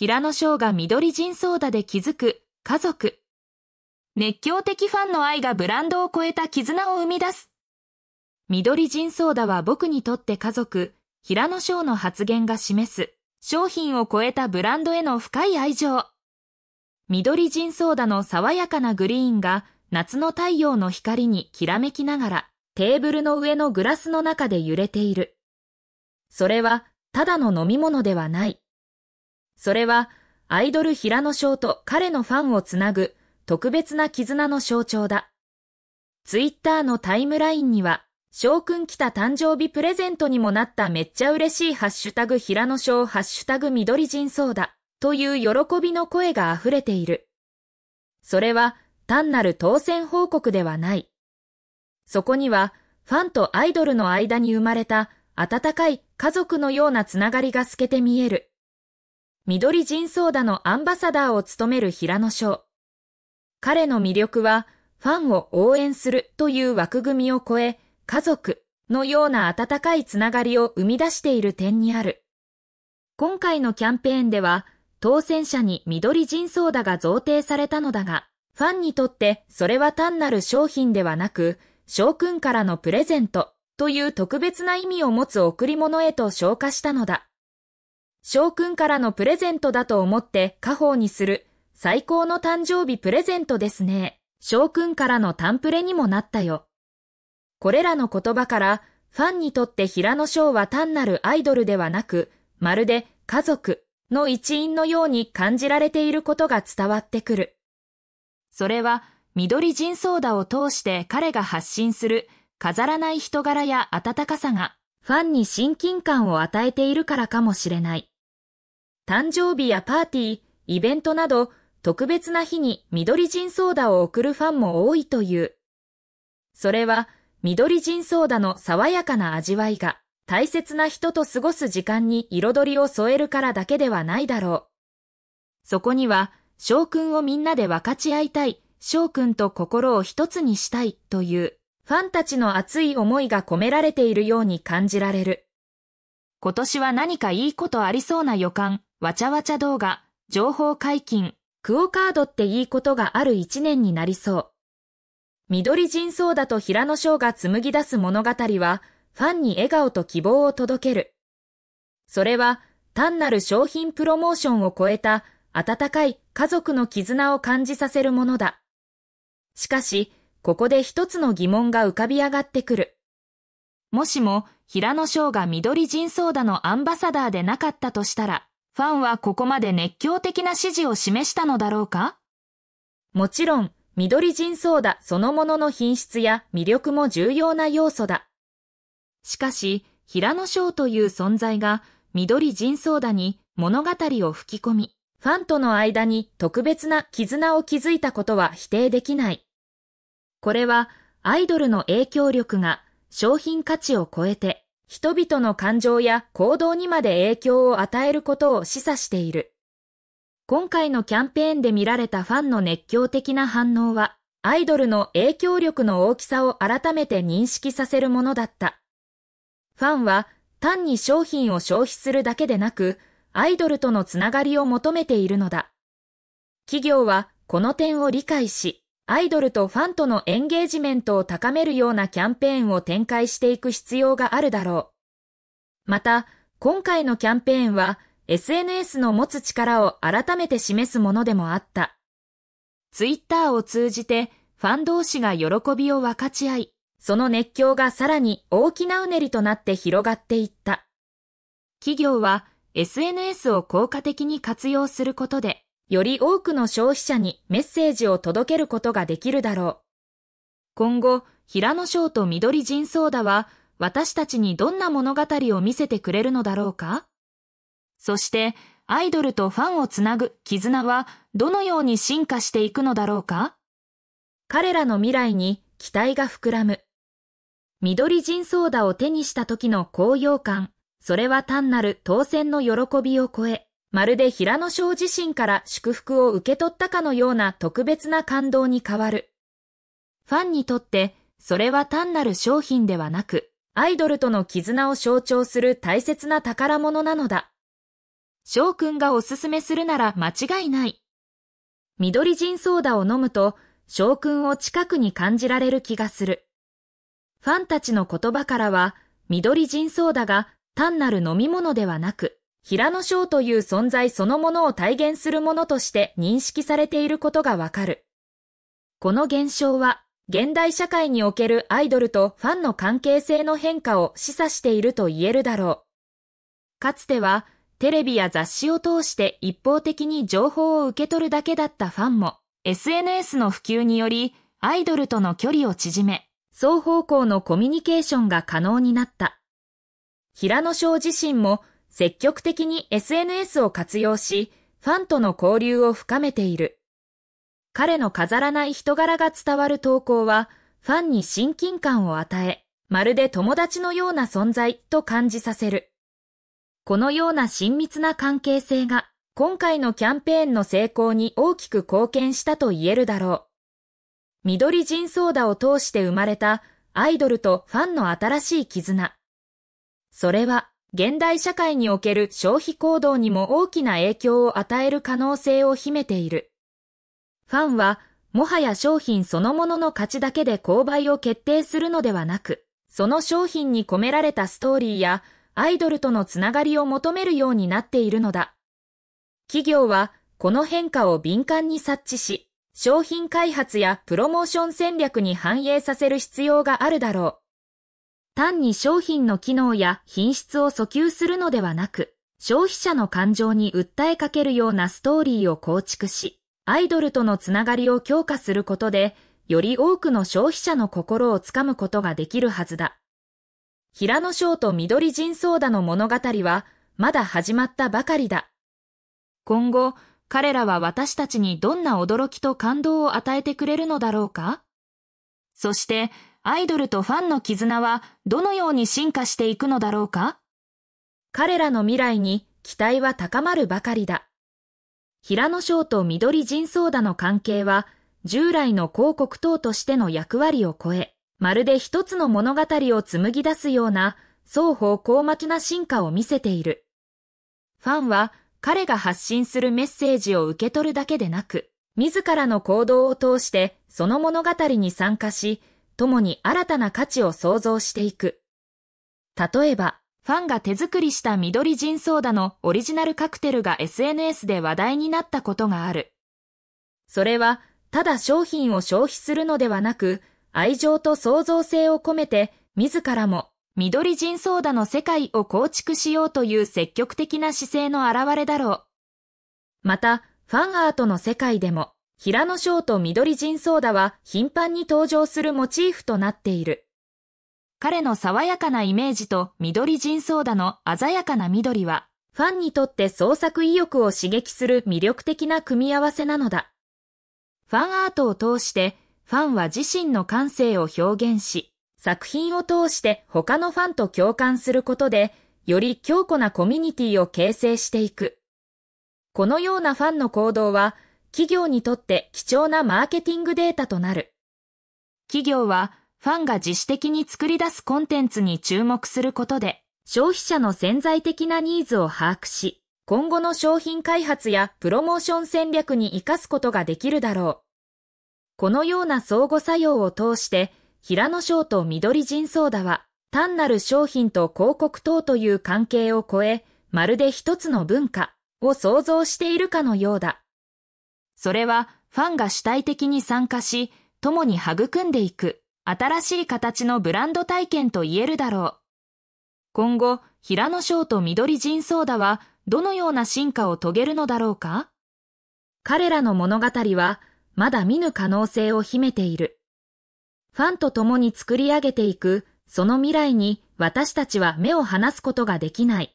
平野翔が緑人ソーダで築く家族。熱狂的ファンの愛がブランドを超えた絆を生み出す。緑人ソーダは僕にとって家族、平野翔の発言が示す、商品を超えたブランドへの深い愛情。緑人ソーダの爽やかなグリーンが夏の太陽の光にきらめきながらテーブルの上のグラスの中で揺れている。それはただの飲み物ではない。それは、アイドル平野翔と彼のファンをつなぐ特別な絆の象徴だ。ツイッターのタイムラインには、翔くん来た誕生日プレゼントにもなっためっちゃ嬉しいハッシュタグ平野翔ハッシュタグ緑人そうだという喜びの声が溢れている。それは単なる当選報告ではない。そこにはファンとアイドルの間に生まれた温かい家族のようなつながりが透けて見える。緑人ソーダのアンバサダーを務める平野翔。彼の魅力は、ファンを応援するという枠組みを超え、家族のような温かいつながりを生み出している点にある。今回のキャンペーンでは、当選者に緑人ソーダが贈呈されたのだが、ファンにとってそれは単なる商品ではなく、翔くんからのプレゼントという特別な意味を持つ贈り物へと昇華したのだ。翔くんからのプレゼントだと思って家宝にする最高の誕生日プレゼントですね。翔くんからのタンプレにもなったよ。これらの言葉から、ファンにとって平野翔は単なるアイドルではなく、まるで家族の一員のように感じられていることが伝わってくる。それは、緑人ソーダを通して彼が発信する飾らない人柄や温かさが、ファンに親近感を与えているからかもしれない。誕生日やパーティー、イベントなど、特別な日に緑人ソーダを贈るファンも多いという。それは、緑人ソーダの爽やかな味わいが、大切な人と過ごす時間に彩りを添えるからだけではないだろう。そこには、翔くんをみんなで分かち合いたい、翔くんと心を一つにしたいという、ファンたちの熱い思いが込められているように感じられる。今年は何かいいことありそうな予感。わちゃわちゃ動画、情報解禁、クオカードっていいことがある一年になりそう。緑人ソーダと平野翔が紡ぎ出す物語は、ファンに笑顔と希望を届ける。それは、単なる商品プロモーションを超えた、温かい家族の絆を感じさせるものだ。しかし、ここで一つの疑問が浮かび上がってくる。もしも、平野翔が緑人ソーダのアンバサダーでなかったとしたら、ファンはここまで熱狂的な支持を示したのだろうかもちろん、緑人ソーダそのものの品質や魅力も重要な要素だ。しかし、平野翔という存在が緑人ソーダに物語を吹き込み、ファンとの間に特別な絆を築いたことは否定できない。これはアイドルの影響力が商品価値を超えて人々の感情や行動にまで影響を与えることを示唆している。今回のキャンペーンで見られたファンの熱狂的な反応は、アイドルの影響力の大きさを改めて認識させるものだった。ファンは単に商品を消費するだけでなく、アイドルとのつながりを求めているのだ。企業はこの点を理解し、アイドルとファンとのエンゲージメントを高めるようなキャンペーンを展開していく必要があるだろう。また、今回のキャンペーンは SNS の持つ力を改めて示すものでもあった。ツイッターを通じてファン同士が喜びを分かち合い、その熱狂がさらに大きなうねりとなって広がっていった。企業は SNS を効果的に活用することで、より多くの消費者にメッセージを届けることができるだろう。今後、平野翔と緑人ソーは、私たちにどんな物語を見せてくれるのだろうかそして、アイドルとファンをつなぐ絆はどのように進化していくのだろうか彼らの未来に期待が膨らむ。緑人ソーダを手にした時の高揚感、それは単なる当選の喜びを超え、まるで平野翔自身から祝福を受け取ったかのような特別な感動に変わる。ファンにとって、それは単なる商品ではなく、アイドルとの絆を象徴する大切な宝物なのだ。翔くんがおすすめするなら間違いない。緑人ソーダを飲むと、翔くんを近くに感じられる気がする。ファンたちの言葉からは、緑人ソーダが単なる飲み物ではなく、平野翔という存在そのものを体現するものとして認識されていることがわかる。この現象は、現代社会におけるアイドルとファンの関係性の変化を示唆していると言えるだろう。かつては、テレビや雑誌を通して一方的に情報を受け取るだけだったファンも、SNS の普及により、アイドルとの距離を縮め、双方向のコミュニケーションが可能になった。平野翔自身も積極的に SNS を活用し、ファンとの交流を深めている。彼の飾らない人柄が伝わる投稿は、ファンに親近感を与え、まるで友達のような存在と感じさせる。このような親密な関係性が、今回のキャンペーンの成功に大きく貢献したと言えるだろう。緑人ソーダを通して生まれたアイドルとファンの新しい絆。それは現代社会における消費行動にも大きな影響を与える可能性を秘めている。ファンは、もはや商品そのものの価値だけで購買を決定するのではなく、その商品に込められたストーリーや、アイドルとのつながりを求めるようになっているのだ。企業は、この変化を敏感に察知し、商品開発やプロモーション戦略に反映させる必要があるだろう。単に商品の機能や品質を訴求するのではなく、消費者の感情に訴えかけるようなストーリーを構築し、アイドルとのつながりを強化することで、より多くの消費者の心をつかむことができるはずだ。平野翔と緑人ソーダの物語は、まだ始まったばかりだ。今後、彼らは私たちにどんな驚きと感動を与えてくれるのだろうかそして、アイドルとファンの絆はどのように進化していくのだろうか彼らの未来に期待は高まるばかりだ。平野翔と緑人相談の関係は、従来の広告等としての役割を超え、まるで一つの物語を紡ぎ出すような、双方高巻な進化を見せている。ファンは、彼が発信するメッセージを受け取るだけでなく、自らの行動を通してその物語に参加し、ともに新たな価値を創造していく。例えば、ファンが手作りした緑ジンソーダのオリジナルカクテルが SNS で話題になったことがある。それは、ただ商品を消費するのではなく、愛情と創造性を込めて、自らも緑人ソーダの世界を構築しようという積極的な姿勢の表れだろう。また、ファンアートの世界でも、平野翔と緑人ソーダは頻繁に登場するモチーフとなっている。彼の爽やかなイメージと緑人ソーダの鮮やかな緑は、ファンにとって創作意欲を刺激する魅力的な組み合わせなのだ。ファンアートを通して、ファンは自身の感性を表現し、作品を通して他のファンと共感することで、より強固なコミュニティを形成していく。このようなファンの行動は、企業にとって貴重なマーケティングデータとなる。企業はファンが自主的に作り出すコンテンツに注目することで、消費者の潜在的なニーズを把握し、今後の商品開発やプロモーション戦略に活かすことができるだろう。このような相互作用を通して、平野翔と緑人ソーダは、単なる商品と広告等という関係を超え、まるで一つの文化を創造しているかのようだ。それはファンが主体的に参加し、共に育んでいく新しい形のブランド体験と言えるだろう。今後、平野翔と緑人ソーダはどのような進化を遂げるのだろうか彼らの物語はまだ見ぬ可能性を秘めている。ファンと共に作り上げていくその未来に私たちは目を離すことができない。